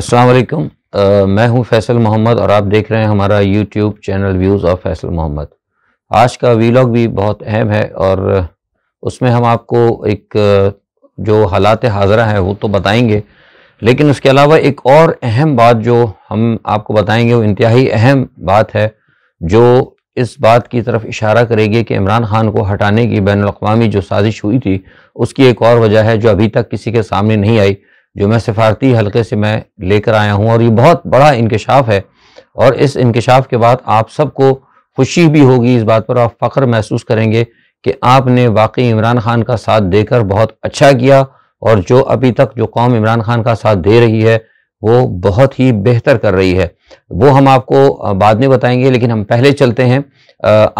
अस्सलाम वालेकुम मैं हूं फैसल मोहम्मद और आप देख रहे हैं हमारा YouTube channel views of Faisal Mohammad आज का वीलॉग भी बहुत अहम है और उसमें हम आपको एक जो हालात हाजरा है वो तो बताएंगे लेकिन उसके अलावा एक और अहम बात जो हम आपको बताएंगे वो इंतहाई अहम बात है जो इस बात की तरफ इशारा करेगी कि इमरान खान को हटाने की बैन अवी जो साजिश हुई थी उसकी एक और वजह है जो अभी तक किसी के सामने नहीं आई जो मैं सिफारती हलके से मैं लेकर आया हूँ और ये बहुत बड़ा इंकशाफ है और इस इंकशाफ के बाद आप सबको खुशी भी होगी इस बात पर आप फ़ख्र महसूस करेंगे कि आपने वाकई इमरान खान का साथ देकर बहुत अच्छा किया और जो अभी तक जो कौम इमरान खान का साथ दे रही है वो बहुत ही बेहतर कर रही है वो हम आपको बाद में बताएंगे लेकिन हम पहले चलते हैं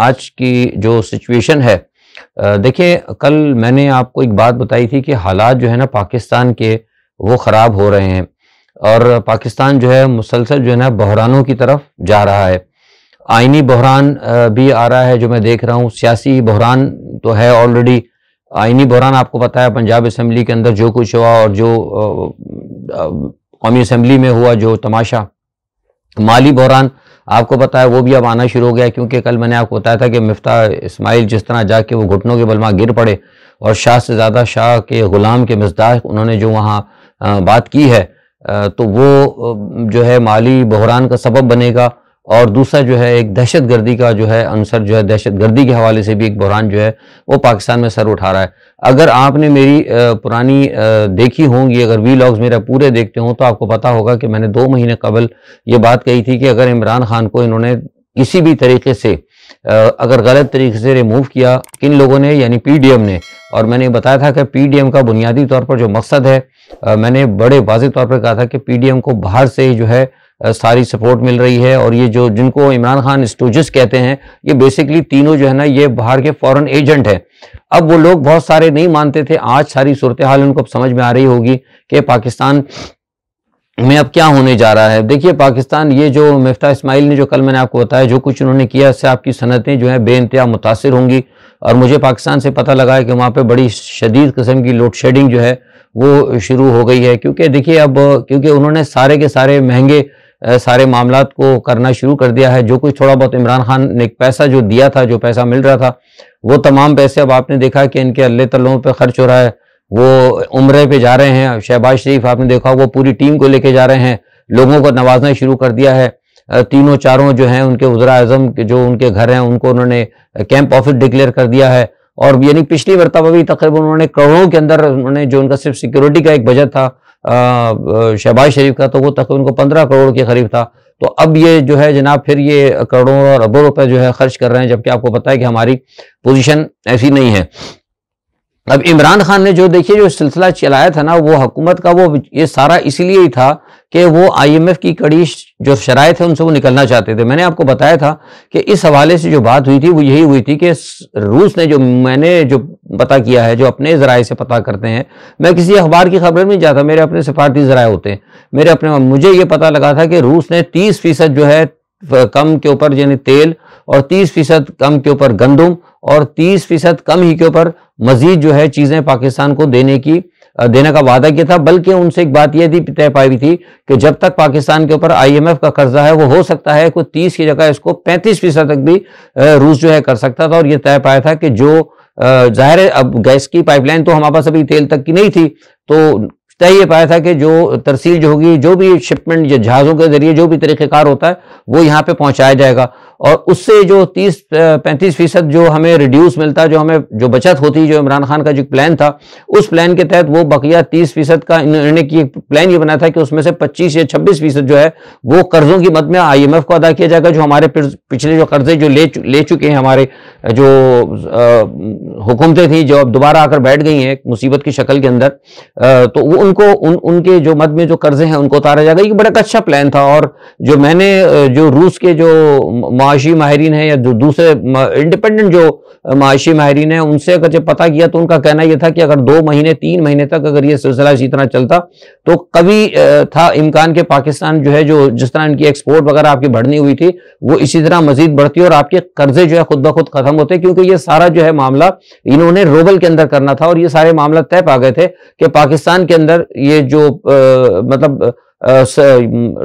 आज की जो सिचुएशन है देखिए कल मैंने आपको एक बात बताई थी कि हालात जो है ना पाकिस्तान के वो ख़राब हो रहे हैं और पाकिस्तान जो है मुसलसल जो है ना बहरानों की तरफ जा रहा है आइनी बहरान भी आ रहा है जो मैं देख रहा हूँ सियासी बहरान तो है ऑलरेडी आइनी बहरान आपको पता है पंजाब असम्बली के अंदर जो कुछ हुआ और जो कौमी असम्बली में हुआ जो तमाशा माली बहरान आपको पता है वो भी अब आना शुरू हो गया क्योंकि कल मैंने आपको बताया था कि मिफ्ता इस्माइल जिस तरह जाके वो घुटनों के बलमा गिर पड़े और शाह से ज़्यादा शाह के ग़ुलाम के मजदाक उन्होंने जो वहाँ बात की है तो वो जो है माली बहरान का सबब बनेगा और दूसरा जो है एक दहशत गर्दी का जो है अनसर जो है दहशत गर्दी के हवाले से भी एक बहरान जो है वो पाकिस्तान में सर उठा रहा है अगर आपने मेरी पुरानी देखी होंगी अगर वी लॉग्स मेरा पूरे देखते हों तो आपको पता होगा कि मैंने दो महीने कबल ये बात कही थी कि अगर इमरान खान को इन्होंने किसी भी तरीके से अगर गलत तरीके से रिमूव किया किन लोगों ने यानी पीडीएम ने और मैंने बताया था कि पीडीएम का बुनियादी तौर पर जो मकसद है मैंने बड़े वाजे तौर पर कहा था कि पीडीएम को बाहर से जो है सारी सपोर्ट मिल रही है और ये जो जिनको इमरान खान स्टोजिस कहते हैं ये बेसिकली तीनों जो है ना ये बाहर के फॉरेन एजेंट हैं अब वो लोग बहुत सारे नहीं मानते थे आज सारी सूरत हाल उनको समझ में आ रही होगी कि पाकिस्तान में अब क्या होने जा रहा है देखिए पाकिस्तान ये जो मिफ्ता इस्माइल ने जो कल मैंने आपको बताया जो कुछ उन्होंने किया इससे आपकी सनतें जो है बेानतहा मुतासर होंगी और मुझे पाकिस्तान से पता लगा है कि वहाँ पर बड़ी शदीद कस्म की लोड शेडिंग जो है वो शुरू हो गई है क्योंकि देखिए अब क्योंकि उन्होंने सारे के सारे महंगे सारे मामला को करना शुरू कर दिया है जो कुछ थोड़ा बहुत इमरान खान ने पैसा जो दिया था जो पैसा मिल रहा था वो तमाम पैसे अब आपने देखा कि इनके अल्ले तलों पर खर्च हो रहा है वो उम्र पे जा रहे हैं शहबाज शरीफ आपने देखा वो पूरी टीम को लेके जा रहे हैं लोगों को नवाजना शुरू कर दिया है तीनों चारों जो हैं उनके उज़रा अजम जो उनके घर हैं उनको उन्होंने कैंप ऑफिस डिक्लेयर कर दिया है और यानी पिछली मरतबा भी तकरीबन उन्होंने करोड़ों के अंदर उन्होंने जो उनका सिर्फ सिक्योरिटी का एक बजट था शहबाज शरीफ का तो वो तकरीबन को पंद्रह करोड़ के करीब था तो अब ये जो है जनाब फिर ये करोड़ों और अरबों रुपए जो है खर्च कर रहे हैं जबकि आपको पता है कि हमारी पोजिशन ऐसी नहीं है अब इमरान खान ने जो देखिए जो सिलसिला चलाया था ना वो हुकूमत का वो ये सारा इसीलिए ही था कि वो आईएमएफ की कड़ी जो शराय थे उनसे वो निकलना चाहते थे मैंने आपको बताया था कि इस हवाले से जो बात हुई थी वो यही हुई थी कि रूस ने जो मैंने जो पता किया है जो अपने ज़राए से पता करते हैं मैं किसी अखबार की खबर नहीं जाता मेरे अपने सिफारती ज़राए होते हैं मेरे अपने मुझे ये पता लगा था कि रूस ने तीस फीसद जो है कम के ऊपर यानी तेल और तीस फीसद कम के ऊपर गंदुम और तीस फीसद कम ही के ऊपर मजीद जो है चीजें पाकिस्तान को देने की देने का वादा किया था बल्कि उनसे एक बात यह भी तय पाई थी कि जब तक पाकिस्तान के ऊपर आईएमएफ का कर्जा है वो हो सकता है कोई तीस की जगह इसको पैंतीस फीसद तक भी रूस जो है कर सकता था और यह तय पाया था कि जो जाहिर अब गैस की पाइपलाइन तो हमारे पास अभी तेल तक की नहीं थी तो तय ये पाया था कि जो तरसील जो होगी जो भी शिपमेंट या जहाज़ों के ज़रिए जो भी तरीक़ेकार होता है वो यहाँ पे पहुँचाया जाएगा और उससे जो 30 पैंतीस फीसद जो हमें रिड्यूस मिलता है जो हमें जो बचत होती जो इमरान खान का जो प्लान था उस प्लान के तहत वो बकिया तीस फीसद का इन्होंने की प्लान ये बनाया था कि उसमें से पच्चीस या छब्बीस फीसद जो है वो कर्ज़ों की मद में आई को अदा किया जाएगा जो हमारे पिछले जो कर्जे जो ले ले चुके हैं हमारे जो हुकूमतें थी जो अब दोबारा आकर बैठ गई हैं मुसीबत की शक्ल के अंदर तो वो उनको उन उनके जो मद में जो कर्जे हैं उनको उतारा जाएगा ये बड़ा अच्छा प्लान था और जो मैंने जो रूस के जो माशी माहरीन है या जो दूसरे इंडिपेंडेंट जो माशी माहरीन है उनसे अगर जब पता किया तो उनका कहना यह था कि अगर दो महीने तीन महीने तक अगर ये सिलसिला इसी तरह चलता तो कभी था इम्कान के पाकिस्तान जो है जो जिस तरह इनकी एक्सपोर्ट वगैरह आपकी बढ़नी हुई थी वो इसी तरह मजीद बढ़ती और आपके कर्जे जो है खुद ब खुद खत्म होते क्योंकि ये सारा जो है मामला इन्होंने रोबल के अंदर करना था और ये सारे मामला तय पा गए थे कि पाकिस्तान के अंदर अंदर ये जो आ, मतलब आ,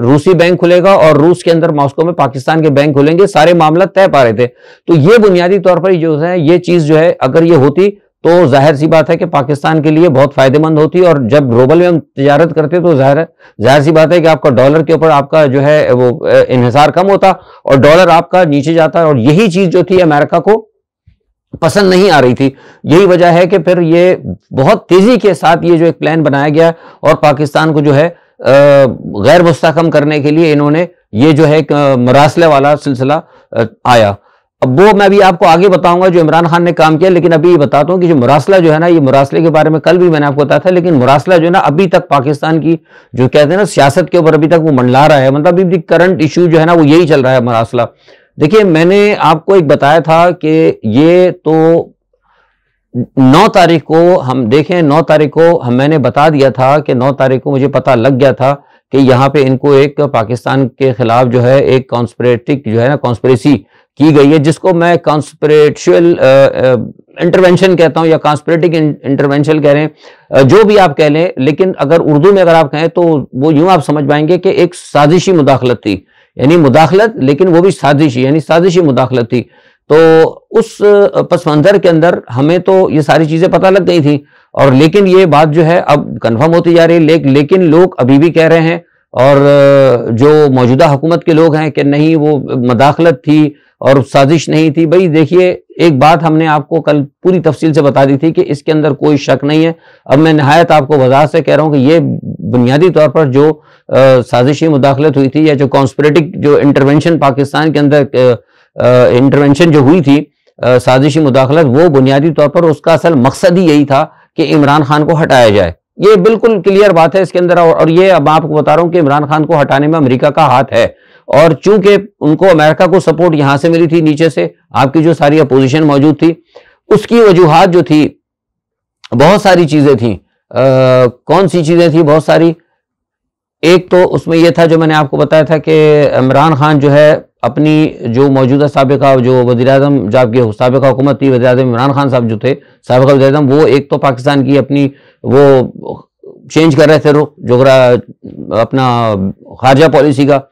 रूसी बैंक खुलेगा और रूस के अंदर मॉस्को में पाकिस्तान के बैंक खुलेंगे सारे मामला तय पा रहे थे तो ये बुनियादी तौर पर जो है ये चीज जो है अगर ये होती तो जाहिर सी बात है कि पाकिस्तान के लिए बहुत फायदेमंद होती और जब ग्लोबल में हम तजारत करते तो जाहिर जाहिर सी बात है कि आपका डॉलर के ऊपर आपका जो है वो इन्हसार कम होता और डॉलर आपका नीचे जाता और यही चीज जो थी अमेरिका को पसंद नहीं आ रही थी यही वजह है कि फिर ये बहुत तेज़ी के साथ ये जो एक प्लान बनाया गया और पाकिस्तान को जो है गैर मुस्तकम करने के लिए इन्होंने ये जो है एक मरासले वाला सिलसिला आया अब वो मैं भी आपको आगे बताऊंगा जो इमरान खान ने काम किया लेकिन अभी ये बताता हूँ कि जो मुरासला जो है ना ये मुरासले के बारे में कल भी मैंने आपको बताया था लेकिन मुरासला जो है ना अभी तक पाकिस्तान की जो कहते हैं ना सियासत के ऊपर अभी तक वो मंडला रहा है मतलब अभी करंट इशू जो है ना वो यही चल रहा है मुरासला देखिए मैंने आपको एक बताया था कि ये तो नौ तारीख को हम देखें नौ तारीख को हम मैंने बता दिया था कि नौ तारीख को मुझे पता लग गया था कि यहाँ पे इनको एक पाकिस्तान के खिलाफ जो है एक कॉन्स्परेटिक जो है ना कॉन्स्परेसी की गई है जिसको मैं कॉन्स्परेचुअल इंटरवेंशन कहता हूँ या कॉन्स्परेटिक इंटरवेंशन कह रहे हैं जो भी आप कह लें लेकिन अगर उर्दू में अगर आप कहें तो वो यूं आप समझ पाएंगे कि एक साजिशी मुदाखलत थी यानी मुदाखलत लेकिन वो भी साजिश यानी साजिशी मुदाखलत थी तो उस पस मंजर के अंदर हमें तो ये सारी चीज़ें पता लग गई थी और लेकिन ये बात जो है अब कन्फर्म होती जा रही है ले, लेकिन लोग अभी भी कह रहे हैं और जो मौजूदा हुकूमत के लोग हैं कि नहीं वो मदाखलत थी और साजिश नहीं थी भाई देखिए एक बात हमने आपको कल पूरी तफसील से बता दी थी कि इसके अंदर कोई शक नहीं है अब मैं नहायत आपको वजह से कह रहा हूं कि ये बुनियादी तौर पर जो साजिशी मुदाखलत हुई थी या जो कॉन्स्परेटिक जो इंटरवेंशन पाकिस्तान के अंदर इंटरवेंशन जो हुई थी साजिशी मुदाखलत वो बुनियादी तौर पर उसका असल मकसद ही यही था कि इमरान खान को हटाया जाए ये बिल्कुल क्लियर बात है इसके अंदर और ये अब आपको बता रहा हूं कि इमरान खान को हटाने में अमेरिका का हाथ है और चूंकि उनको अमेरिका को सपोर्ट यहां से मिली थी नीचे से आपकी जो सारी अपोजिशन मौजूद थी उसकी वजूहत जो थी बहुत सारी चीजें थी आ, कौन सी चीजें थी बहुत सारी एक तो उसमें यह था जो मैंने आपको बताया था कि इमरान खान जो है अपनी जो मौजूदा सबका जो वजी अजम जो आपकी सबका हुकूमत थी वजी अजम इमरान खान साहब जो थे सबका वजी अजम वो एक तो पाकिस्तान की अपनी वो चेंज कर रहे थे रुख जो अपना खारजा पॉलिसी का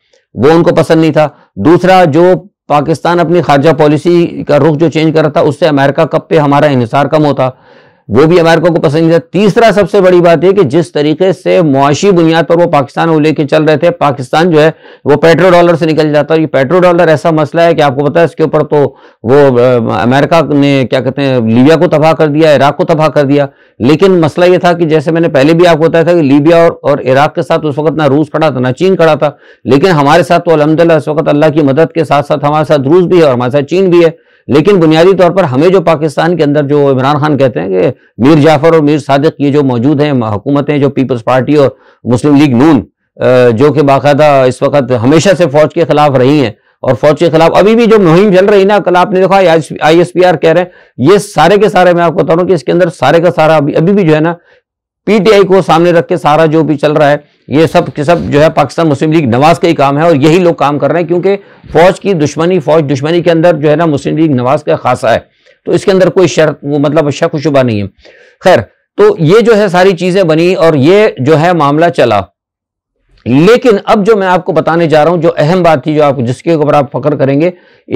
वो उनको पसंद नहीं था दूसरा जो पाकिस्तान अपनी खारजा पॉलिसी का रुख जो चेंज कर रहा था उससे अमेरिका कब पे हमारा इंसार कम होता वो भी अमेरिका को पसंद है तीसरा सबसे बड़ी बात है कि जिस तरीके से मुआशी बुनियाद पर वो पाकिस्तान को लेकर चल रहे थे पाकिस्तान जो है वो पेट्रो डॉलर से निकल जाता है ये पेट्रो डॉलर ऐसा मसला है कि आपको पता है इसके ऊपर तो वो अमेरिका ने क्या कहते हैं लीबिया को तबाह कर दिया इराक को तबाह कर दिया लेकिन मसला ये था कि जैसे मैंने पहले भी आपको बताया था कि लीबिया और, और इराक के साथ उस वक्त ना रूस खड़ा था ना चीन खड़ा था लेकिन हमारे साथ तो अलहमदिल्ला इस वक्त अल्लाह की मदद के साथ साथ हमारे साथ रूस भी है और हमारे साथ चीन भी है लेकिन बुनियादी तौर पर हमें जो पाकिस्तान के अंदर जो इमरान खान कहते हैं कि मीर जाफर और मीर सादक ये जो मौजूद हैं हुकूमतें जो पीपल्स पार्टी और मुस्लिम लीग नून जो कि बाकायदा इस वक्त हमेशा से फौज के खिलाफ रही हैं और फौज के खिलाफ अभी भी जो मुहिम चल रही ना कल आपने देखा आई एस पी आर कह रहे हैं ये सारे के सारे मैं आपको बता रहा हूँ कि इसके अंदर सारे का सारा अभी अभी भी जो है ना पीटीआई को सामने रख के सारा जो भी चल रहा है ये सब के सब जो है पाकिस्तान मुस्लिम लीग नवाज का ही काम है और यही लोग काम कर रहे हैं क्योंकि फौज की दुश्मनी फौज दुश्मनी के अंदर जो है ना मुस्लिम लीग नवाज का खासा है तो इसके अंदर कोई शर्त वो मतलब शक अच्छा शुबा नहीं है खैर तो ये जो है सारी चीजें बनी और ये जो है मामला चला लेकिन अब जो मैं आपको बताने जा रहा हूं जो अहम बात थी जो आप जिसके ऊपर आप फकर करेंगे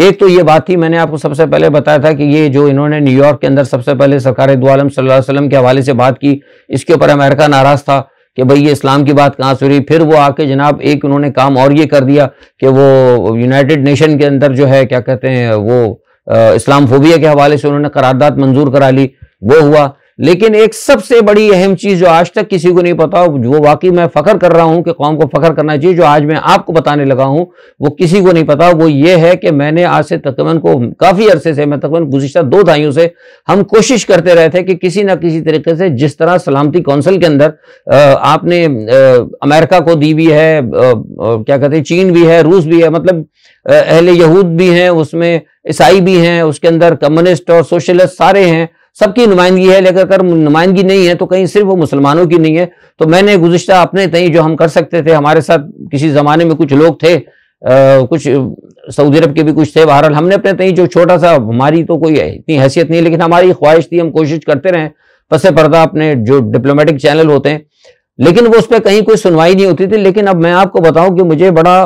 एक तो ये बात थी मैंने आपको सबसे पहले बताया था कि ये जो इन्होंने न्यूयॉर्क के अंदर सबसे पहले सरकार दोआलम वसल्लम के हवाले से बात की इसके ऊपर अमेरिका नाराज था कि भाई ये इस्लाम की बात कहाँ से हुई फिर वो आके जनाब एक उन्होंने काम और ये कर दिया कि वो यूनाइटेड नेशन के अंदर जो है क्या कहते हैं वो इस्लाम फोबिया के हवाले से उन्होंने करारदाद मंजूर करा ली वो हुआ लेकिन एक सबसे बड़ी अहम चीज जो आज तक किसी को नहीं पता वो वाकई मैं फखर कर रहा हूं कि कौम को फखर करना चाहिए जो आज मैं आपको बताने लगा हूं वो किसी को नहीं पता वो ये है कि मैंने आज से तकरीबन को काफी अरसे से मैं तकरीबन गुजशत दो दहाइयों से हम कोशिश करते रहे थे कि किसी ना किसी तरीके से जिस तरह सलामती कौंसिल के अंदर आपने अमेरिका को दी भी है क्या कहते हैं चीन भी है रूस भी है मतलब अहले यहूद भी हैं उसमें ईसाई भी हैं उसके अंदर कम्युनिस्ट और सोशलिस्ट सारे हैं सबकी नुमाइंदगी है लेकिन अगर नुमाइंदगी नहीं है तो कहीं सिर्फ वो मुसलमानों की नहीं है तो मैंने गुजशत अपने तई जो हम कर सकते थे हमारे साथ किसी ज़माने में कुछ लोग थे आ, कुछ सऊदी अरब के भी कुछ थे बहरहाल हमने अपने तई जो छोटा सा हमारी तो कोई इतनी हैसियत नहीं लेकिन हमारी ख्वाहिश थी हम कोशिश करते रहे पसे पर्दा अपने जो डिप्लोमेटिक चैनल होते हैं लेकिन वो उस पर कहीं कोई सुनवाई नहीं होती थी लेकिन अब मैं आपको बताऊं कि मुझे बड़ा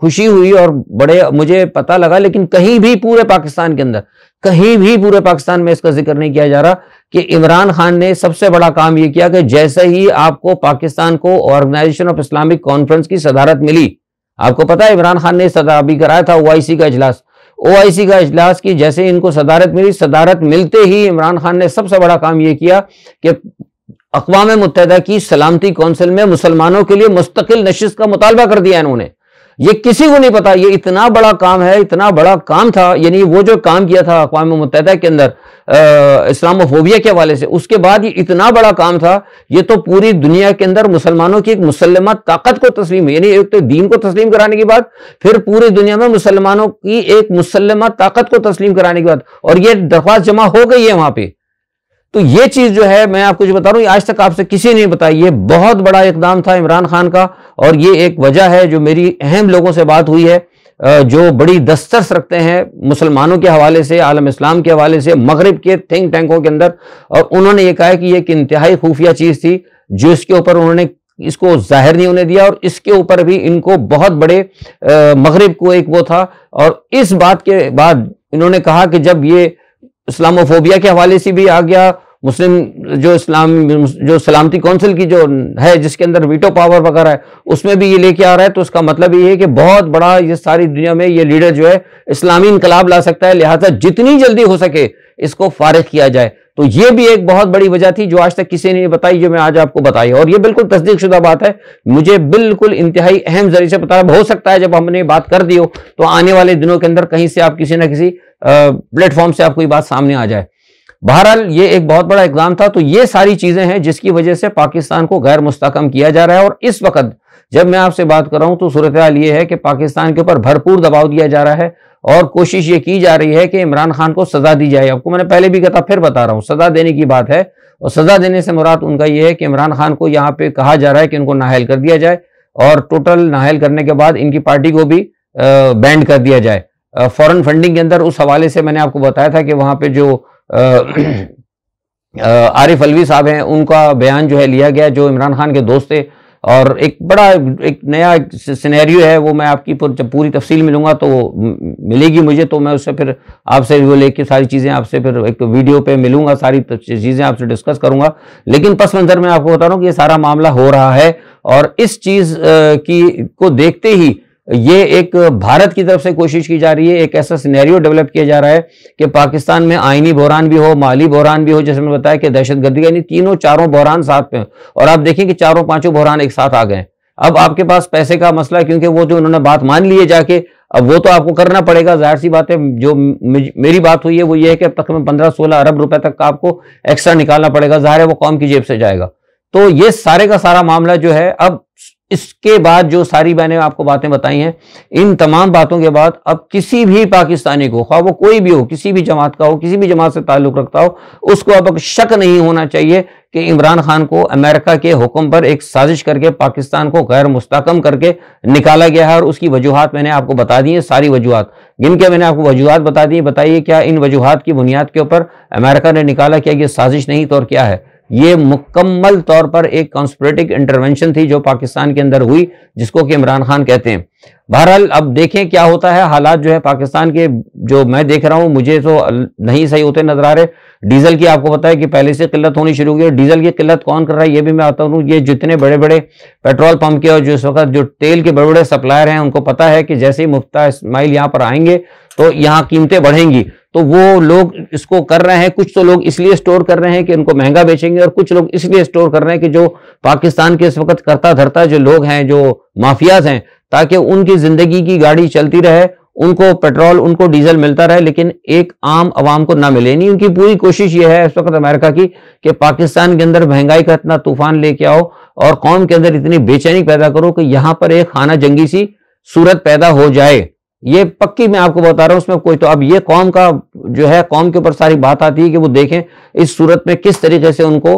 खुशी हुई और बड़े मुझे पता लगा लेकिन कहीं भी पूरे पाकिस्तान के अंदर कहीं भी पूरे पाकिस्तान में इसका जिक्र नहीं किया जा रहा कि इमरान खान ने सबसे बड़ा काम यह किया कि जैसे ही आपको पाकिस्तान को ऑर्गेनाइजेशन ऑफ इस्लामिक कॉन्फ्रेंस की सदारत मिली आपको पता है इमरान खान ने अभी कराया था ओआईसी का इजलास ओआईसी का इजलास की जैसे ही इनको सदारत मिली सदारत मिलते ही इमरान खान ने सबसे बड़ा काम यह किया कि अकवा मुतहदा की सलामती कौंसिल में मुसलमानों के लिए मुस्तकिल नशिश का मुतालबा कर दिया इन्होंने ये किसी को नहीं पता ये इतना बड़ा काम है इतना बड़ा काम था यानी वो जो काम किया था अकवा मुतहदा के अंदर इस्लामोफोबिया के हवाले से उसके बाद ये इतना बड़ा काम था ये तो पूरी दुनिया के अंदर मुसलमानों की एक मुसलमत ताकत को तस्लीम यानी एक तो दीन को तस्लीम कराने की बात फिर पूरी दुनिया में मुसलमानों की एक मुसलमत ताकत को तस्लीम कराने की बात और ये दरख्वास्त जमा हो गई है वहां पर तो ये चीज जो है मैं आपको जो बता रहा हूं आज तक आपसे किसी ने बताई ये बहुत बड़ा इकदाम था इमरान खान का और ये एक वजह है जो मेरी अहम लोगों से बात हुई है जो बड़ी दस्तरस रखते हैं मुसलमानों के हवाले से आलम इस्लाम के हवाले से मगरब के थिंक टैंकों के अंदर और उन्होंने ये कहा कि एक इंतहाई खुफिया चीज़ थी जो इसके ऊपर उन्होंने इसको जाहिर नहीं होने दिया और इसके ऊपर भी इनको बहुत बड़े मगरब को एक वो था और इस बात के बाद इन्होंने कहा कि जब ये इस्लामोफोबिया के हवाले से भी आ गया मुस्लिम जो इस्लाम जो सलामती कौंसिल की जो है जिसके अंदर वीटो पावर वगैरह है उसमें भी ये लेके आ रहा है तो उसका मतलब ये है कि बहुत बड़ा ये सारी दुनिया में ये लीडर जो है इस्लामी इनकलाब ला सकता है लिहाजा जितनी जल्दी हो सके इसको फारिग किया जाए तो ये भी एक बहुत बड़ी वजह थी जो आज तक किसी ने बताई जो मैं आज आपको बताई और ये बिल्कुल तस्दीक शुदा बात है मुझे बिल्कुल इंतहाई अहम जरिए से पता हो सकता है जब हमने बात कर दी हो तो आने वाले दिनों के अंदर कहीं से आप किसी ना किसी प्लेटफॉर्म से आपको ये बात सामने आ जाए बहरहाल ये एक बहुत बड़ा एग्जाम था तो ये सारी चीजें हैं जिसकी वजह से पाकिस्तान को गैर मुस्तकम किया जा रहा है और इस वक्त जब मैं आपसे बात कर रहा हूं तो सूरत हाल ये है कि पाकिस्तान के ऊपर भरपूर दबाव दिया जा रहा है और कोशिश ये की जा रही है कि इमरान खान को सजा दी जाए आपको मैंने पहले भी कहा फिर बता रहा हूँ सजा देने की बात है और सजा देने से मुराद उनका यह है कि इमरान खान को यहाँ पे कहा जा रहा है कि उनको नाहल कर दिया जाए और टोटल नाहल करने के बाद इनकी पार्टी को भी बैंड कर दिया जाए फॉरेन फंडिंग के अंदर उस हवाले से मैंने आपको बताया था कि वहां पे जो आरिफ अलवी साहब हैं उनका बयान जो है लिया गया जो इमरान खान के दोस्त थे और एक बड़ा एक नया सिनेरियो है वो मैं आपकी पूर, जब पूरी तफसील मिलूंगा तो मिलेगी मुझे तो मैं उससे फिर आपसे वो लेके सारी चीज़ें आपसे फिर एक वीडियो पे मिलूंगा सारी चीज़ें आपसे डिस्कस करूँगा लेकिन पस मंज़र में आपको बता रहा हूँ कि ये सारा मामला हो रहा है और इस चीज़ की को देखते ही ये एक भारत की तरफ से कोशिश की जा रही है एक ऐसा सिनेरियो डेवलप किया जा रहा है कि पाकिस्तान में आईनी बहरान भी हो माली बहरान भी हो जैसे मैंने बताया कि दहशतगर्दी यानी तीनों चारों बहरान साथ में और आप देखें कि चारों पांचों बहरान एक साथ आ गए अब आपके पास पैसे का मसला है क्योंकि वो जो उन्होंने बात मान ली है जाके अब वो तो आपको करना पड़ेगा जाहिर सी बात है जो मेरी बात हुई है वो ये है कि अब तक में पंद्रह सोलह अरब रुपए तक का आपको एक्स्ट्रा निकालना पड़ेगा जाहिर है वो कौम की जेब से जाएगा तो ये सारे का सारा मामला जो है अब इसके बाद जो सारी मैंने आपको बातें बताई हैं इन तमाम बातों के बाद अब किसी भी पाकिस्तानी को खा वो कोई भी हो किसी भी जमात का हो किसी भी जमात से ताल्लुक़ रखता हो उसको अब शक नहीं होना चाहिए कि इमरान खान को अमेरिका के हुक्म पर एक साजिश करके पाकिस्तान को गैर मुस्तकम करके निकाला गया है और उसकी वजूहत मैंने आपको बता दी है सारी वजूहत जिनके मैंने आपको वजूहत बता दी बताइए क्या इन वजूहत की बुनियाद के ऊपर अमेरिका ने निकाला क्या ये साजिश नहीं तो और क्या है ये मुकम्मल तौर पर एक कॉन्स्परेटिक इंटरवेंशन थी जो पाकिस्तान के अंदर हुई जिसको कि इमरान खान कहते हैं बहरहाल अब देखें क्या होता है हालात जो है पाकिस्तान के जो मैं देख रहा हूं मुझे तो नहीं सही होते नजर आ रहे डीजल की आपको पता है कि पहले से किल्लत होनी शुरू हुई है डीजल की किल्लत कौन कर रहा है ये भी मैं आता हूँ ये जितने बड़े बड़े पेट्रोल पंप के और जो इस वक्त जो तेल के बड़े बड़े सप्लायर हैं उनको पता है कि जैसे ही मुफ्ता इसमाइल यहाँ पर आएंगे तो यहाँ कीमतें बढ़ेंगी तो वो लोग इसको कर रहे हैं कुछ तो लोग इसलिए स्टोर कर रहे हैं कि उनको महंगा बेचेंगे और कुछ लोग इसलिए स्टोर कर रहे हैं कि जो पाकिस्तान के इस वक्त करता धरता जो लोग हैं जो माफियाज हैं ताकि उनकी जिंदगी की गाड़ी चलती रहे उनको पेट्रोल उनको डीजल मिलता रहे लेकिन एक आम आवाम को ना मिले नहीं उनकी पूरी कोशिश यह है इस वक्त अमेरिका की कि पाकिस्तान के अंदर महंगाई का इतना तूफान लेके आओ और कौम के अंदर इतनी बेचैनी पैदा करो कि यहां पर एक खाना जंगी सी सूरत पैदा हो जाए ये पक्की मैं आपको बता रहा हूं उसमें कोई तो अब ये कौम का जो है कौम के ऊपर सारी बात आती है कि वो देखें इस सूरत में किस तरीके से उनको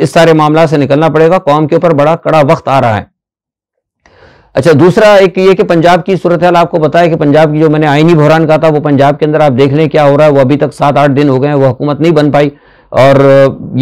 इस सारे मामला से निकलना पड़ेगा कौम के ऊपर बड़ा कड़ा वक्त आ रहा है अच्छा दूसरा एक ये कि पंजाब की सूरत हाल आपको पता है कि पंजाब की जो मैंने आईनी बहरान कहा था वो पंजाब के अंदर आप देख लें क्या हो रहा है वो अभी तक सात आठ दिन हो गए हैं वो हुकूमत नहीं बन पाई और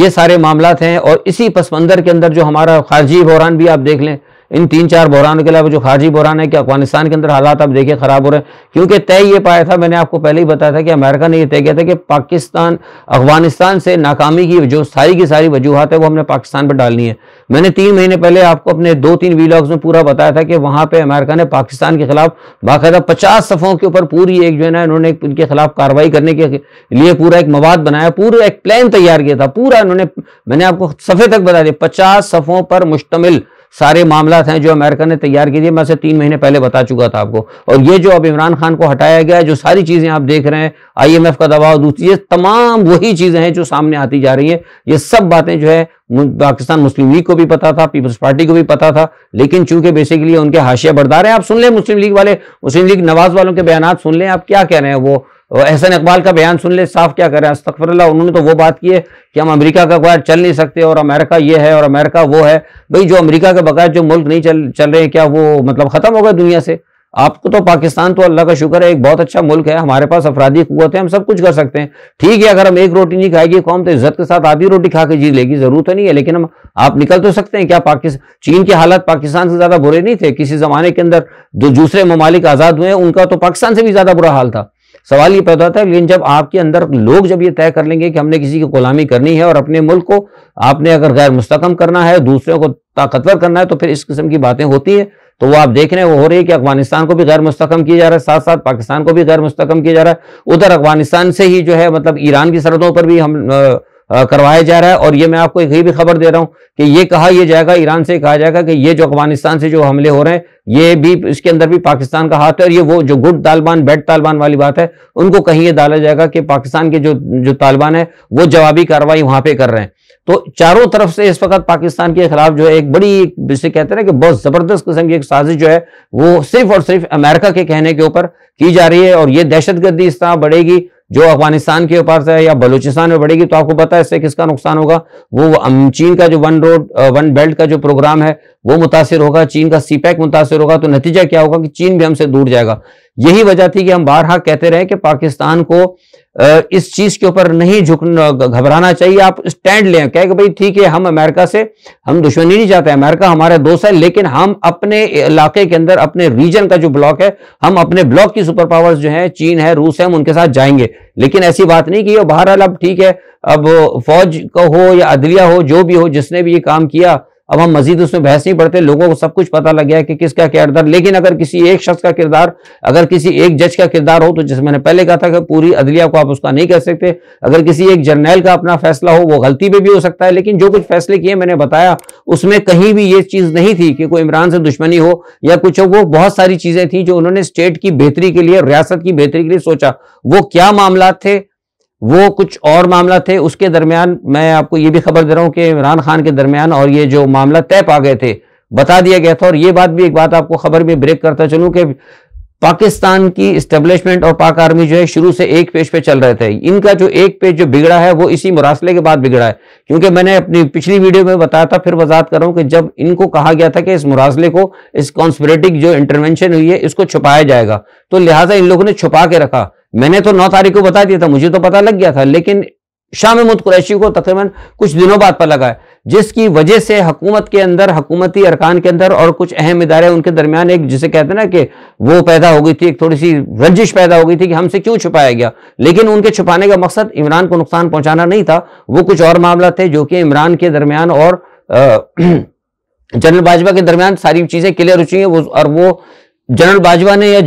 ये सारे मामला हैं और इसी पसमंदर के अंदर जो हमारा खारजी बहरान भी आप देख लें इन तीन चार बहरानों के अलावा जो खारजी बहरान है कि अफगानिस्तान के अंदर हालात आप देखिए ख़राब हो रहे हैं क्योंकि तय ये पाया था मैंने आपको पहले ही बताया था कि अमेरिका ने यह तय किया था कि पाकिस्तान अफगानिस्तान से नाकामी की जो सारी की सारी वजूहत है वो हमने पाकिस्तान पर डालनी है मैंने तीन महीने पहले आपको अपने दो तीन वीलॉग्स में पूरा बताया था कि वहाँ पर अमेरिका ने पाकिस्तान के खिलाफ बाकायदा पचास सफ़ों के ऊपर पूरी एक जो है ना इन्होंने इनके खिलाफ कार्रवाई करने के लिए पूरा एक मवाद बनाया पूरा एक प्लान तैयार किया था पूरा इन्होंने मैंने आपको सफ़े तक बता दिया पचास सफ़ों पर मुश्तमिल सारे मामला हैं जो अमेरिका ने तैयार की थी मैं से तीन महीने पहले बता चुका था आपको और ये जो अब इमरान खान को हटाया गया है जो सारी चीज़ें आप देख रहे हैं आईएमएफ का दबाव दूसरी ये तमाम वही चीज़ें हैं जो सामने आती जा रही हैं ये सब बातें जो है पाकिस्तान मुस्लिम लीग को भी पता था पीपल्स पार्टी को भी पता था लेकिन चूंकि बेसिकली उनके हाशिया बरदार हैं आप सुन लें मुस्लिम लीग वाले मुस्लिम लीग नवाज वालों के बयान सुन लें आप क्या कह रहे हैं वो एहसन इकबाल का बयान सुन ले साफ क्या करें अस्तफरल्ला उन्होंने तो वो बात की है कि हम अमेरिका का अखबार चल नहीं सकते और अमेरिका ये है और अमेरिका वो है भाई जो अमेरिका के बगैर जो मुल्क नहीं चल चल रहे हैं क्या वो मतलब ख़त्म हो गए दुनिया से आपको तो पाकिस्तान तो अल्लाह का शुक्र है एक बहुत अच्छा मुल्क है हमारे पास अफराधी कुत है हम सब कुछ कर सकते हैं ठीक है अगर हम एक रोटी नहीं खाएगी कौम तो इज्जत के साथ आधी रोटी खा के जी लेगी जरूरत तो नहीं है लेकिन हम आप निकल तो सकते हैं क्या पाकिस्तान चीन के हालात पाकिस्तान से ज्यादा बुरे नहीं थे किसी जमाने के अंदर जो दूसरे ममालिक आजाद हुए उनका तो पाकिस्तान से भी ज्यादा बुरा हाल था सवाल ये पैदा होता है लेकिन जब आपके अंदर लोग जब ये तय कर लेंगे कि हमने किसी की गुलामी करनी है और अपने मुल्क को आपने अगर गैर मुस्तकम करना है दूसरों को ताकतवर करना है तो फिर इस किस्म की बातें होती हैं तो वो आप देख रहे हैं वो हो रही है कि अफगानिस्तान को भी गैर मुस्तकम किया जा रहा है साथ साथ पाकिस्तान को भी गैर मुस्तकम किया जा रहा है उधर अफगानिस्तान से ही जो है मतलब ईरान की सरहदों पर भी हम आ, करवाया जा रहा है और ये मैं आपको एक ही भी खबर दे रहा हूं कि ये कहा यह जाएगा ईरान से कहा जाएगा कि ये जो अफगानिस्तान से जो हमले हो रहे हैं ये भी इसके अंदर भी पाकिस्तान का हाथ है और ये वो जो गुड तालिबान बैड तालिबान वाली बात है उनको कहीं ये डाला जाएगा कि पाकिस्तान के जो जो तालिबान है वो जवाबी कार्रवाई वहां पर कर रहे हैं तो चारों तरफ से इस वक्त पाकिस्तान के खिलाफ जो है एक बड़ी जिसे कहते हैं ना कि बहुत जबरदस्त किस्म की एक साजिश जो है वो सिर्फ और सिर्फ अमेरिका के कहने के ऊपर की जा रही है और ये दहशतगर्दी इस तरह बढ़ेगी जो अफगानिस्तान के ऊपर से या बलूचिस्तान में बढ़ेगी तो आपको पता है इससे किसका नुकसान होगा वो, वो चीन का जो वन रोड वन बेल्ट का जो प्रोग्राम है वो मुतासर होगा चीन का सीपैक मुतासर होगा तो नतीजा क्या होगा कि चीन भी हमसे दूर जाएगा यही वजह थी कि हम बारहा कहते रहे कि पाकिस्तान को इस चीज के ऊपर नहीं झुकना घबराना चाहिए आप स्टैंड लें कह कि भाई ठीक है हम अमेरिका से हम दुश्मनी नहीं चाहते अमेरिका हमारे दोस्त है लेकिन हम अपने इलाके के अंदर अपने रीजन का जो ब्लॉक है हम अपने ब्लॉक की सुपर पावर्स जो है चीन है रूस है हम उनके साथ जाएंगे लेकिन ऐसी बात नहीं कि बहरहाल अब ठीक है अब फौज का हो या अदलिया हो जो भी हो जिसने भी ये काम किया अब हम मजीद उसमें बहस नहीं पड़ते लोगों को सब कुछ पता लग गया कि किसका क्या किरदार लेकिन अगर किसी एक शख्स का किरदार अगर किसी एक जज का किरदार हो तो जैसे मैंने पहले कहा था कि पूरी अदलिया को आप उसका नहीं कर सकते अगर किसी एक जर्नैल का अपना फैसला हो वो गलती पे भी हो सकता है लेकिन जो कुछ फैसले किए मैंने बताया उसमें कहीं भी ये चीज़ नहीं थी कि कोई इमरान से दुश्मनी हो या कुछ हो वो बहुत सारी चीज़ें थी जो उन्होंने स्टेट की बेहतरी के लिए रियासत की बेहतरी के लिए सोचा वो क्या मामला थे वो कुछ और मामला थे उसके दरमियान मैं आपको ये भी खबर दे रहा हूं कि इमरान खान के दरमियान और ये जो मामला तय पा गए थे बता दिया गया था और ये बात भी एक बात आपको खबर में ब्रेक करता चलूं कि पाकिस्तान की स्टेब्लिशमेंट और पाक आर्मी जो है शुरू से एक पेज पे चल रहे थे इनका जो एक पेज जो बिगड़ा है वो इसी मुरासले के बाद बिगड़ा है क्योंकि मैंने अपनी पिछली वीडियो में बताया था फिर वजात कर रहा हूं कि जब इनको कहा गया था कि इस मुरासले को इस कॉन्स्परेटिक जो इंटरवेंशन हुई है इसको छुपाया जाएगा तो लिहाजा इन लोगों ने छुपा के रखा मैंने तो नौ तारीख को बता दिया था मुझे तो पता लग गया था लेकिन शाह महमूद कुरैशी को तकरीबन कुछ दिनों बाद पता लगा है जिसकी वजह से हकूमत के अंदर हकूमती अरकान के अंदर और कुछ अहम इदारे उनके दरमियान एक जिसे कहते हैं ना कि वो पैदा हो गई थी एक थोड़ी सी रंजिश पैदा हो गई थी कि हमसे क्यों छुपाया गया लेकिन उनके छुपाने का मकसद इमरान को नुकसान पहुंचाना नहीं था वो कुछ और मामला थे जो कि इमरान के दरमियान और जनरल बाजवा के दरमियान सारी चीजें क्लियर हो चुकी हैं और वो जनरल बाजवा ने या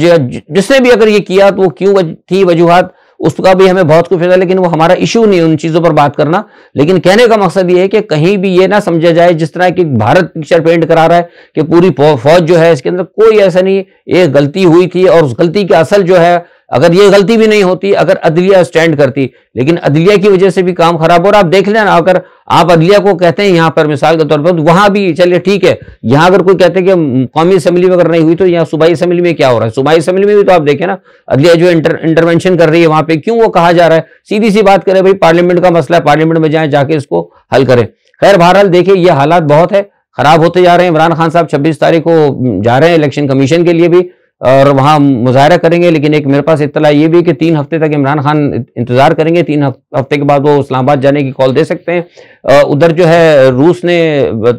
जिसने भी अगर ये किया तो वो क्यों थी वजूहत उसका भी हमें बहुत कुछ है लेकिन वो हमारा इशू नहीं उन चीज़ों पर बात करना लेकिन कहने का मकसद ये है कि कहीं भी ये ना समझा जाए जिस तरह की भारत पिक्चर पेंट करा रहा है कि पूरी फौज जो है इसके अंदर कोई ऐसा नहीं एक गलती हुई थी और उस गलती का असल जो है अगर ये गलती भी नहीं होती अगर अदलिया स्टैंड करती लेकिन अदलिया की वजह से भी काम खराब हो रहा आप देख लेना अगर आप अदलिया को कहते हैं यहाँ पर मिसाल के तौर पर तो वहां भी चलिए ठीक है यहाँ अगर कोई कहते हैं कि कौमी असम्बली में अगर नहीं हुई तो यहाँ सूबाई असम्बली में क्या हो रहा है सूबाई असम्बली में भी तो आप देखें ना अदलिया जो इंटर इंटरवेंशन कर रही है वहां पर क्यों वो कहा जा रहा है सीधी सी बात करें भाई पार्लियामेंट का मसला है पार्लियामेंट में जाए जाके इसको हल करें खैर बहरहाल देखिए ये हालात बहुत है खराब होते जा रहे हैं इमरान खान साहब 26 तारीख को जा रहे हैं इलेक्शन कमीशन के लिए भी और वहाँ मुजाहरा करेंगे लेकिन एक मेरे पास इतला ये भी कि तीन हफ्ते तक इमरान खान इंतज़ार करेंगे तीन हफ्ते के बाद वो इस्लामाबाद जाने की कॉल दे सकते हैं उधर जो है रूस ने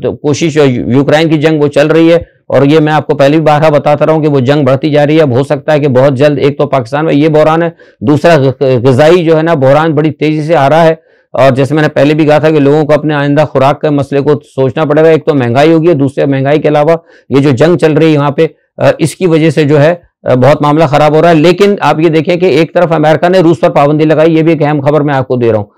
तो कोशिश यूक्रेन की जंग वो चल रही है और ये मैं आपको पहली बार बारह बताता रहा हूँ कि वो जंग बढ़ती जा रही है अब हो सकता है कि बहुत जल्द एक तो पाकिस्तान में ये बहरान है दूसरा गजाई जो है ना बहरान बड़ी तेज़ी से आ रहा है और जैसे मैंने पहले भी कहा था कि लोगों को अपने आइंदा खुराक के मसले को सोचना पड़ेगा एक तो महंगाई होगी दूसरे महंगाई के अलावा ये जो जंग चल रही है यहाँ पे इसकी वजह से जो है बहुत मामला खराब हो रहा है लेकिन आप ये देखें कि एक तरफ अमेरिका ने रूस पर पाबंदी लगाई ये भी एक अहम खबर मैं आपको दे रहा हूं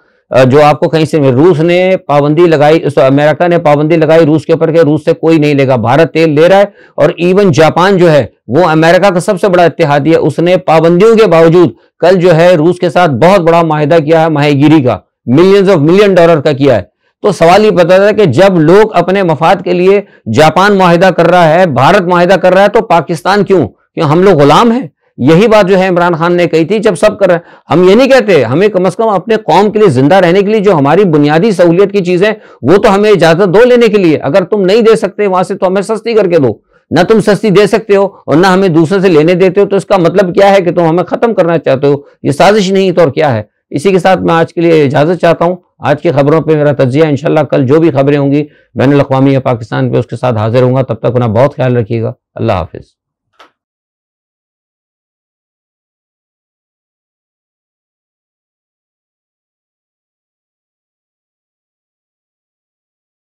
जो आपको कहीं से रूस ने पाबंदी लगाई अमेरिका ने पाबंदी लगाई रूस के ऊपर के रूस से कोई नहीं लेगा भारत तेल ले रहा है और इवन जापान जो है वो अमेरिका का सबसे बड़ा इतिहादी है उसने पाबंदियों के बावजूद कल जो है रूस के साथ बहुत बड़ा माहिदा किया है माहेगिरी का मिलियंस ऑफ मिलियन डॉलर का किया है तो सवाल ये पता था कि जब लोग अपने मफाद के लिए जापान माहिदा कर रहा है भारत माहिदा कर रहा है तो पाकिस्तान क्यों क्यों हम लोग गुलाम हैं यही बात जो है इमरान खान ने कही थी जब सब कर रहे हम ये नहीं कहते हमें कम अज कम अपने कौम के लिए जिंदा रहने के लिए जो हमारी बुनियादी सहूलियत की चीज है वो तो हमें इजाजत दो लेने के लिए अगर तुम नहीं दे सकते वहां से तो हमें सस्ती करके दो ना तुम सस्ती दे सकते हो और ना हमें दूसरे से लेने देते हो तो इसका मतलब क्या है कि तुम हमें खत्म करना चाहते हो ये साजिश नहीं तो और क्या है इसी के साथ मैं आज के लिए इजाजत चाहता हूं आज की खबरों पर मेरा तजिया शाला कल जो भी खबरें होंगी बैन अवी या पाकिस्तान पर उसके साथ हाजिर होंगे तब तक अपना बहुत ख्याल रखिएगा अल्लाह हाफिज़